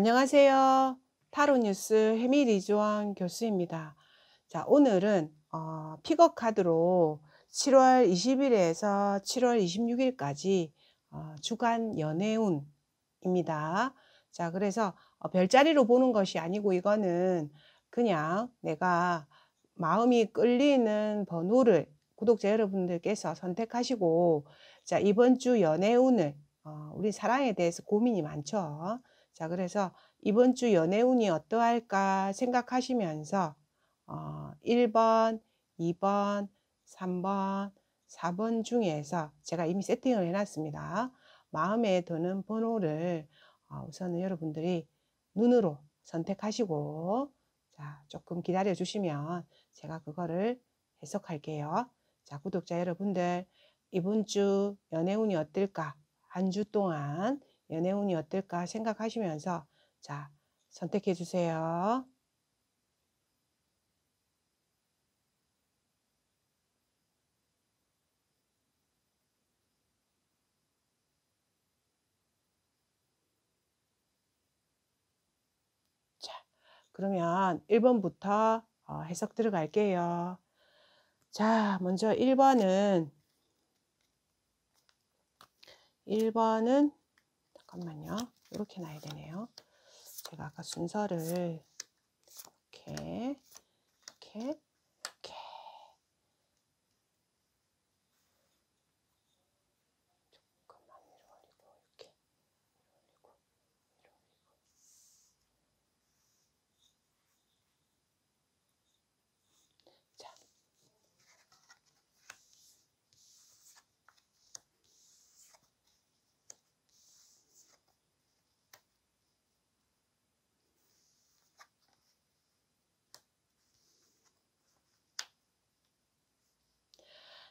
안녕하세요. 타로뉴스 해미리조한 교수입니다. 자, 오늘은 어, 픽업 카드로 7월 20일에서 7월 26일까지 어, 주간 연애운입니다. 자, 그래서 어, 별자리로 보는 것이 아니고 이거는 그냥 내가 마음이 끌리는 번호를 구독자 여러분들께서 선택하시고 자 이번 주 연애운을 어, 우리 사랑에 대해서 고민이 많죠. 자, 그래서 이번 주 연애운이 어떠할까 생각하시면서 어, 1번, 2번, 3번, 4번 중에서 제가 이미 세팅을 해놨습니다. 마음에 드는 번호를 어, 우선은 여러분들이 눈으로 선택하시고 자, 조금 기다려 주시면 제가 그거를 해석할게요. 자, 구독자 여러분들 이번 주 연애운이 어떨까? 한 주 동안 연애운이 어떨까 생각하시면서 자 선택해 주세요. 자, 그러면 1번부터 어, 해석 들어갈게요. 자, 먼저 1번은 1번은 잠깐만요. 이렇게 놔야 되네요. 제가 아까 순서를 이렇게 이렇게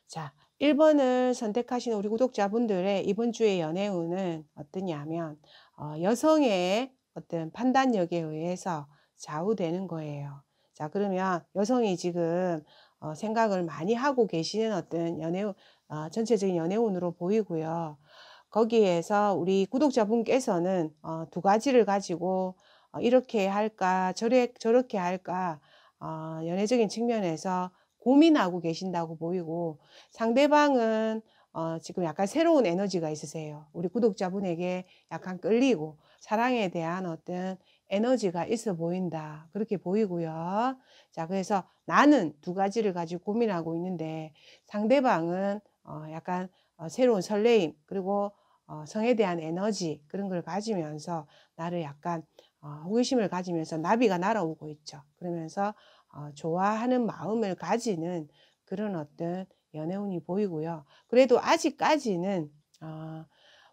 자, 1번을 선택하신 우리 구독자분들의 이번 주의 연애운은 어떠냐면 어, 여성의 어떤 판단력에 의해서 좌우되는 거예요. 자, 그러면 여성이 지금 어, 생각을 많이 하고 계시는 어떤 연애운, 어, 전체적인 연애운으로 보이고요. 거기에서 우리 구독자분께서는 어, 두 가지를 가지고 어, 이렇게 할까, 저래, 저렇게 할까, 어, 연애적인 측면에서 고민하고 계신다고 보이고 상대방은 어, 지금 약간 새로운 에너지가 있으세요. 우리 구독자분에게 약간 끌리고 사랑에 대한 어떤 에너지가 있어 보인다. 그렇게 보이고요. 자, 그래서 나는 두 가지를 가지고 고민하고 있는데 상대방은 어, 약간 어, 새로운 설레임 그리고 어, 성에 대한 에너지 그런 걸 가지면서 나를 약간 어, 호기심을 가지면서 나비가 날아오고 있죠. 그러면서 어, 좋아하는 마음을 가지는 그런 어떤 연애운이 보이고요. 그래도 아직까지는 어,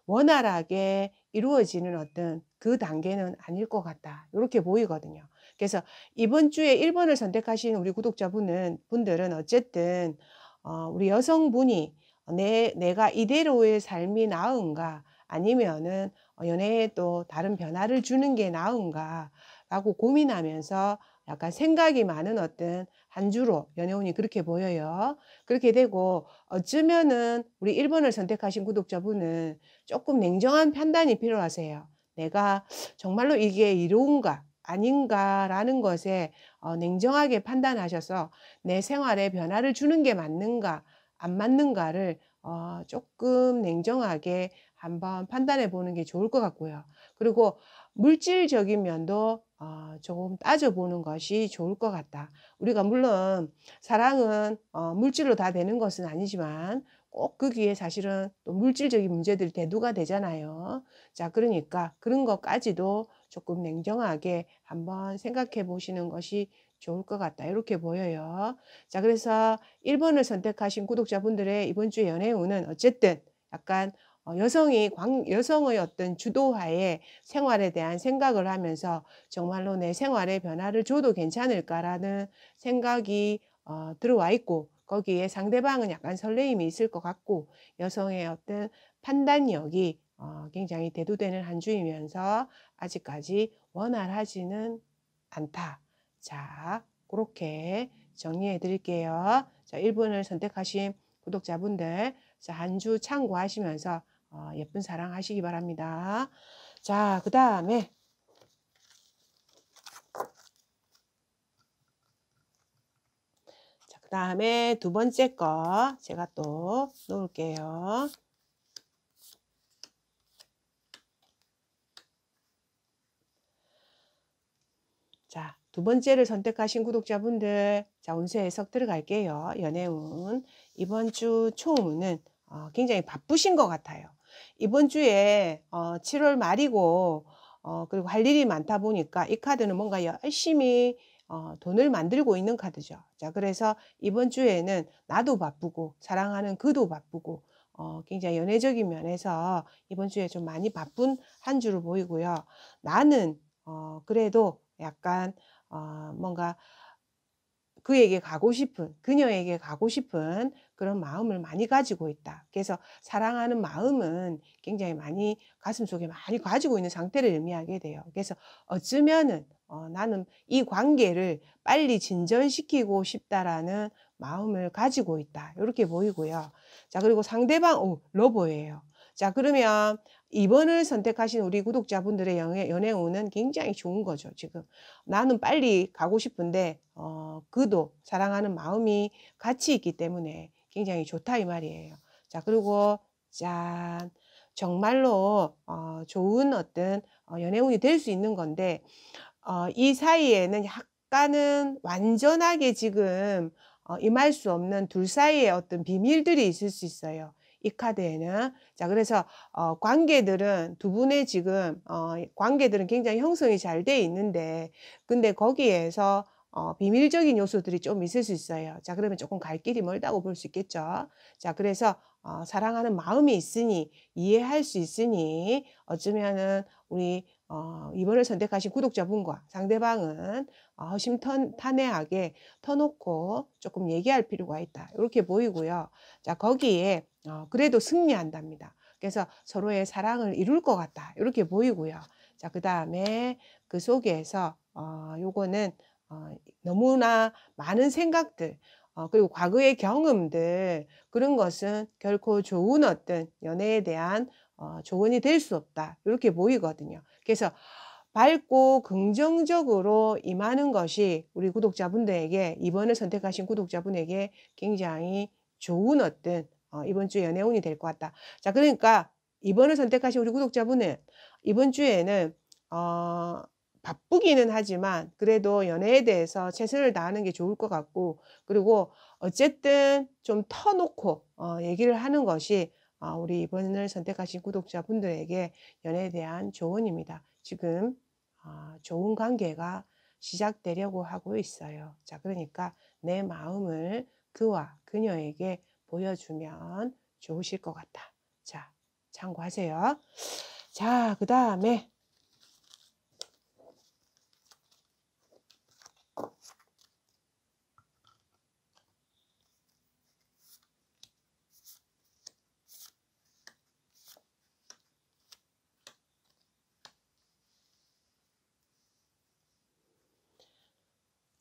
원활하게 이루어지는 어떤 그 단계는 아닐 것 같다. 이렇게 보이거든요. 그래서 이번 주에 1번을 선택하신 우리 구독자분은 분들은 어쨌든 어, 우리 여성분이 내 내가 이대로의 삶이 나은가 아니면은 연애에 또 다른 변화를 주는 게 나은가라고 고민하면서 약간 생각이 많은 어떤 한 주로 연애운이 그렇게 보여요. 그렇게 되고 어쩌면은 우리 1번을 선택하신 구독자분은 조금 냉정한 판단이 필요하세요. 내가 정말로 이게 이로운가 아닌가라는 것에 어, 냉정하게 판단하셔서 내 생활에 변화를 주는 게 맞는가 안 맞는가를 어, 조금 냉정하게 한번 판단해 보는 게 좋을 것 같고요. 그리고 물질적인 면도 어, 조금 따져보는 것이 좋을 것 같다. 우리가 물론 사랑은 어, 물질로 다 되는 것은 아니지만 꼭 거기에 그 사실은 또 물질적인 문제들이 대두가 되잖아요. 자, 그러니까 그런 것까지도 조금 냉정하게 한번 생각해 보시는 것이 좋을 것 같다. 이렇게 보여요. 자, 그래서 1번을 선택하신 구독자분들의 이번 주 연애운은 어쨌든 약간 어, 여성이 광, 여성의 어떤 주도하에 생활에 대한 생각을 하면서 정말로 내 생활에 변화를 줘도 괜찮을까라는 생각이 어, 들어와 있고 거기에 상대방은 약간 설레임이 있을 것 같고 여성의 어떤 판단력이 어, 굉장히 대두되는 한 주이면서 아직까지 원활하지는 않다. 자, 그렇게 정리해 드릴게요. 자, 1분을 선택하신 구독자분들 한 주 참고하시면서 어, 예쁜 사랑 하시기 바랍니다. 자, 그 다음에 자, 그 다음에 두 번째 거 제가 또 놓을게요. 자, 두 번째를 선택하신 구독자분들 자 운세 해석 들어갈게요. 연애운 이번 주 초운은 어, 굉장히 바쁘신 것 같아요. 이번 주에 어, 7월 말이고 어, 그리고 할 일이 많다 보니까 이 카드는 뭔가 열심히 어, 돈을 만들고 있는 카드죠. 자, 그래서 이번 주에는 나도 바쁘고 사랑하는 그도 바쁘고 어, 굉장히 연애적인 면에서 이번 주에 좀 많이 바쁜 한주를 보이고요. 나는 어, 그래도 약간 어, 뭔가 그에게 가고 싶은, 그녀에게 가고 싶은 그런 마음을 많이 가지고 있다. 그래서 사랑하는 마음은 굉장히 많이 가슴 속에 많이 가지고 있는 상태를 의미하게 돼요. 그래서 어쩌면은 어, 나는 이 관계를 빨리 진전시키고 싶다라는 마음을 가지고 있다. 이렇게 보이고요. 자, 그리고 상대방, 오, 러버예요. 자, 그러면 2번을 선택하신 우리 구독자분들의 연애운은 굉장히 좋은 거죠, 지금. 나는 빨리 가고 싶은데, 어, 그도 사랑하는 마음이 같이 있기 때문에 굉장히 좋다, 이 말이에요. 자, 그리고, 짠. 정말로, 어, 좋은 어떤 어, 연애운이 될 수 있는 건데, 어, 이 사이에는 약간은 완전하게 지금 어, 임할 수 없는 둘사이에 어떤 비밀들이 있을 수 있어요. 이 카드에는. 자, 그래서 어, 관계들은 두 분의 지금 어, 관계들은 굉장히 형성이 잘 돼 있는데, 근데 거기에서 어, 비밀적인 요소들이 좀 있을 수 있어요. 자, 그러면 조금 갈 길이 멀다고 볼 수 있겠죠. 자, 그래서 어, 사랑하는 마음이 있으니 이해할 수 있으니 어쩌면은 우리 어, 이번을 선택하신 구독자분과 상대방은 허심탄회하게 어, 터놓고 조금 얘기할 필요가 있다. 이렇게 보이고요. 자, 거기에 어, 그래도 승리한답니다. 그래서 서로의 사랑을 이룰 것 같다. 이렇게 보이고요. 자, 그 다음에 그 속에서 어, 요거는 어, 너무나 많은 생각들, 어, 그리고 과거의 경험들, 그런 것은 결코 좋은 어떤 연애에 대한 어, 조언이 될 수 없다. 이렇게 보이거든요. 그래서 밝고 긍정적으로 임하는 것이 우리 구독자분들에게 이번을 선택하신 구독자분에게 굉장히 좋은 어떤 어, 이번 주 연애운이 될 것 같다. 자, 그러니까 이번을 선택하신 우리 구독자분은 이번 주에는 어, 바쁘기는 하지만 그래도 연애에 대해서 최선을 다하는 게 좋을 것 같고 그리고 어쨌든 좀 터놓고 어, 얘기를 하는 것이 어, 우리 이번을 선택하신 구독자분들에게 연애에 대한 조언입니다. 지금 아, 좋은 관계가 시작되려고 하고 있어요. 자, 그러니까 내 마음을 그와 그녀에게 보여주면 좋으실 것 같다. 자, 참고하세요. 자, 그 다음에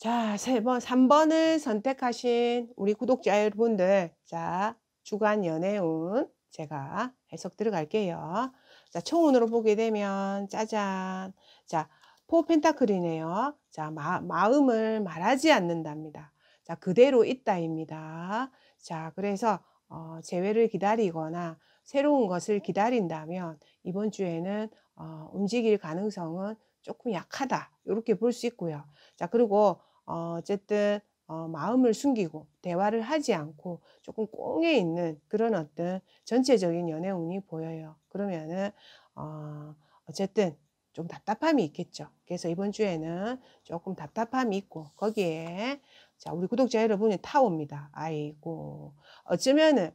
자, 세 번, 3번을 선택하신 우리 구독자 여러분들. 자, 주간 연애운 제가 해석 들어갈게요. 자, 총운으로 보게 되면 짜잔. 자, 포 펜타클이네요. 자, 마, 마음을 말하지 않는답니다. 자, 그대로 있다입니다. 자, 그래서 어, 재회를 기다리거나 새로운 것을 기다린다면 이번 주에는 어, 움직일 가능성은 조금 약하다 이렇게 볼 수 있고요. 자 그리고 어, 쨌든 어, 마음을 숨기고 대화를 하지 않고 조금 꽁에 있는 그런 어떤 전체적인 연애운이 보여요. 그러면은 어, 어쨌든 좀 답답함이 있겠죠. 그래서 이번 주에는 조금 답답함이 있고 거기에 자 우리 구독자 여러분이 타옵니다. 아이고 어쩌면은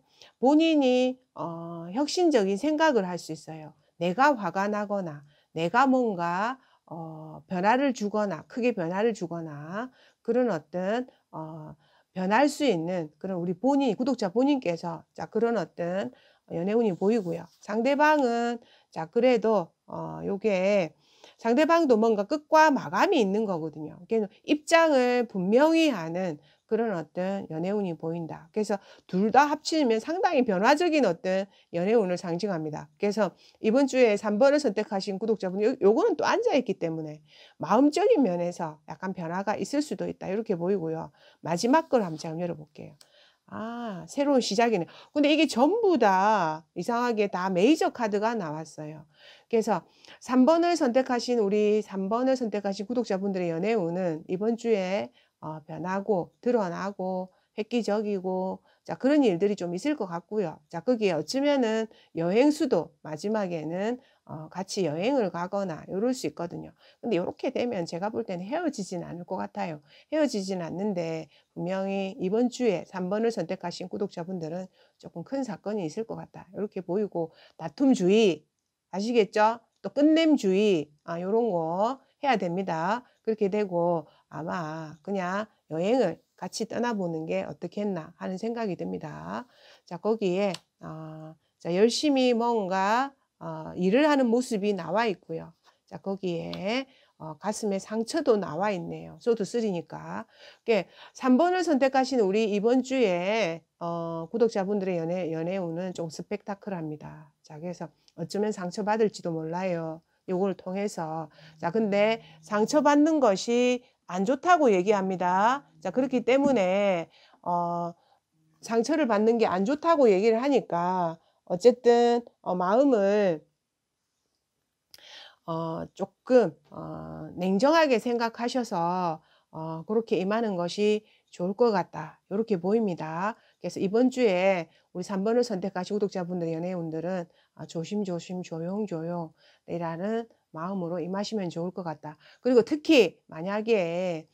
본인이 어, 혁신적인 생각을 할 수 있어요. 내가 화가 나거나 내가 뭔가 어, 변화를 주거나 크게 변화를 주거나 그런 어떤 어, 변할 수 있는 그런 우리 본인 구독자 본인께서 자 그런 어떤 연애운이 보이고요. 상대방은 자 그래도 어 요게 상대방도 뭔가 끝과 마감이 있는 거거든요. 그러니까 입장을 분명히 하는 그런 어떤 연애운이 보인다. 그래서 둘 다 합치면 상당히 변화적인 어떤 연애운을 상징합니다. 그래서 이번 주에 3번을 선택하신 구독자분, 요, 요거는 또 앉아있기 때문에 마음적인 면에서 약간 변화가 있을 수도 있다. 이렇게 보이고요. 마지막 걸 한번 열어볼게요. 아, 새로운 시작이네. 근데 이게 전부 다 이상하게 다 메이저 카드가 나왔어요. 그래서 3번을 선택하신 우리 3번을 선택하신 구독자분들의 연애운은 이번 주에 어, 변하고 드러나고 획기적이고 자 그런 일들이 좀 있을 것 같고요. 자 거기에 어쩌면은 여행수도 마지막에는 어, 같이 여행을 가거나 이럴 수 있거든요. 근데 이렇게 되면 제가 볼 때는 헤어지진 않을 것 같아요. 헤어지진 않는데 분명히 이번 주에 3번을 선택하신 구독자분들은 조금 큰 사건이 있을 것 같다. 이렇게 보이고 다툼 주의 아시겠죠? 또 끝냄 주의 아, 이런 거 해야 됩니다. 그렇게 되고 아마 그냥 여행을 같이 떠나보는 게 어떻겠나 하는 생각이 듭니다. 자, 거기에, 어, 자, 열심히 뭔가, 어, 일을 하는 모습이 나와 있고요. 자, 거기에, 어, 가슴에 상처도 나와 있네요. 소드 쓰리니까. 3번을 선택하신 우리 이번 주에, 어, 구독자분들의 연애, 연애운은 좀 스펙타클합니다. 자, 그래서 어쩌면 상처받을지도 몰라요. 요걸 통해서. 자, 근데 상처받는 것이 안 좋다고 얘기합니다. 자, 그렇기 때문에 어, 상처를 받는 게 안 좋다고 얘기를 하니까 어쨌든 어, 마음을 어, 조금 어, 냉정하게 생각하셔서 어, 그렇게 임하는 것이 좋을 것 같다. 이렇게 보입니다. 그래서 이번 주에 우리 3번을 선택하신 구독자분들, 연예인분들은 아, 조심조심 조용조용이라는 마음으로 임하시면 좋을 것 같다. 그리고 특히 만약에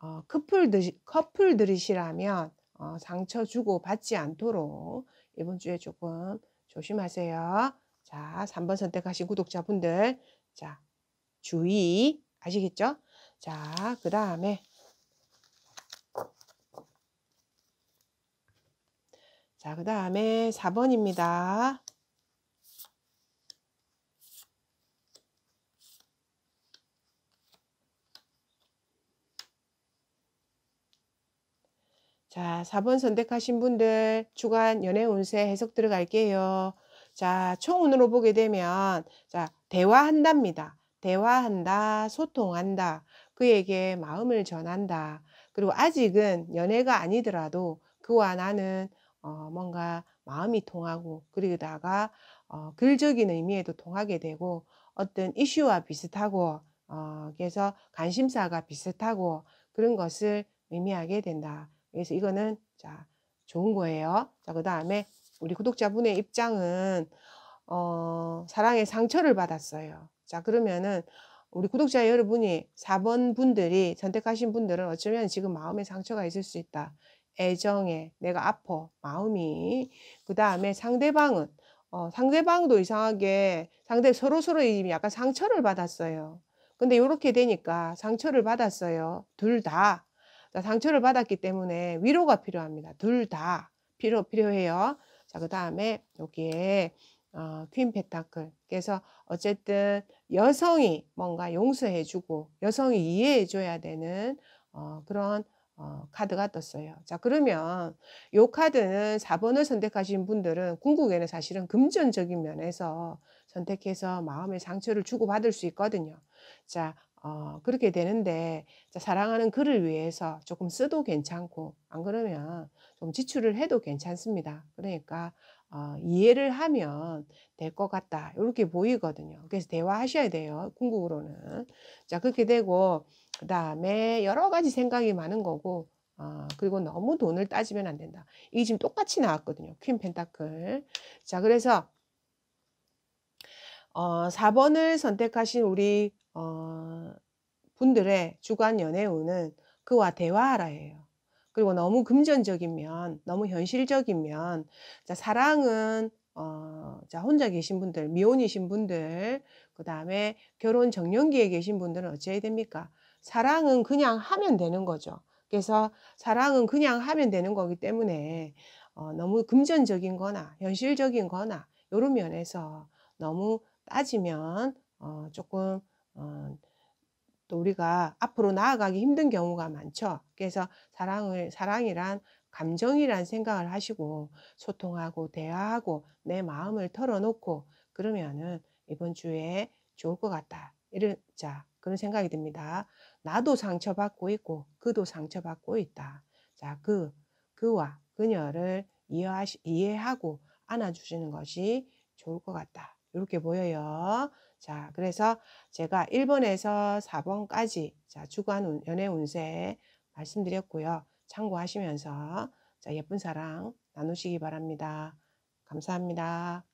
어, 커플들, 커플들이시라면 어, 상처 주고 받지 않도록 이번 주에 조금 조심하세요. 자, 3번 선택하신 구독자분들. 자, 주의. 아시겠죠? 자, 그 다음에. 자, 그 다음에 4번입니다. 자, 4번 선택하신 분들 주간 연애 운세 해석 들어갈게요. 자, 총운으로 보게 되면 자, 대화한답니다. 대화한다, 소통한다, 그에게 마음을 전한다. 그리고 아직은 연애가 아니더라도 그와 나는 어, 뭔가 마음이 통하고 그러다가 어, 글적인 의미에도 통하게 되고 어떤 이슈와 비슷하고 어, 그래서 관심사가 비슷하고 그런 것을 의미하게 된다. 그래서 이거는 자 좋은 거예요. 자그 다음에 우리 구독자분의 입장은 어, 사랑의 상처를 받았어요. 자 그러면은 우리 구독자 여러분이 4번 분들이 선택하신 분들은 어쩌면 지금 마음의 상처가 있을 수 있다. 애정에 내가 아퍼 마음이 그 다음에 상대방은 어, 상대방도 이상하게 상대 서로 서로 약간 상처를 받았어요. 근데 이렇게 되니까 상처를 받았어요. 둘다 자, 상처를 받았기 때문에 위로가 필요합니다. 둘 다 필요, 필요해요. 자, 그 다음에 여기에 어, 퀸 페타클. 그래서 어쨌든 여성이 뭔가 용서해주고 여성이 이해해줘야 되는 어, 그런 어, 카드가 떴어요. 자 그러면 요 카드는 4번을 선택하신 분들은 궁극에는 사실은 금전적인 면에서 선택해서 마음의 상처를 주고받을 수 있거든요. 자 어, 그렇게 되는데 사랑하는 그를 위해서 조금 써도 괜찮고 안 그러면 좀 지출을 해도 괜찮습니다. 그러니까 어, 이해를 하면 될 것 같다 이렇게 보이거든요. 그래서 대화하셔야 돼요. 궁극으로는 자 그렇게 되고 그 다음에 여러 가지 생각이 많은 거고 어, 그리고 너무 돈을 따지면 안 된다. 이게 지금 똑같이 나왔거든요. 퀸 펜타클 자 그래서 어, 4번을 선택하신 우리 어, 분들의 주간 연애운은 그와 대화하라해요 그리고 너무 금전적이면, 너무 현실적이면, 자, 사랑은, 어, 자, 혼자 계신 분들, 미혼이신 분들, 그 다음에 결혼 정년기에 계신 분들은 어찌해야 됩니까? 사랑은 그냥 하면 되는 거죠. 그래서 사랑은 그냥 하면 되는 거기 때문에, 어, 너무 금전적인 거나, 현실적인 거나, 이런 면에서 너무 따지면, 어, 조금 어, 또 우리가 앞으로 나아가기 힘든 경우가 많죠. 그래서 사랑을 사랑이란 감정이란 생각을 하시고 소통하고 대화하고 내 마음을 털어놓고 그러면은 이번 주에 좋을 것 같다. 이러자 그런 생각이 듭니다. 나도 상처받고 있고 그도 상처받고 있다. 자, 그 그와 그녀를 이해하시, 이해하고 안아주시는 것이 좋을 것 같다. 이렇게 보여요. 자, 그래서 제가 1번에서 4번까지 자, 주간 연애 운세 말씀드렸고요. 참고하시면서 자, 예쁜 사랑 나누시기 바랍니다. 감사합니다.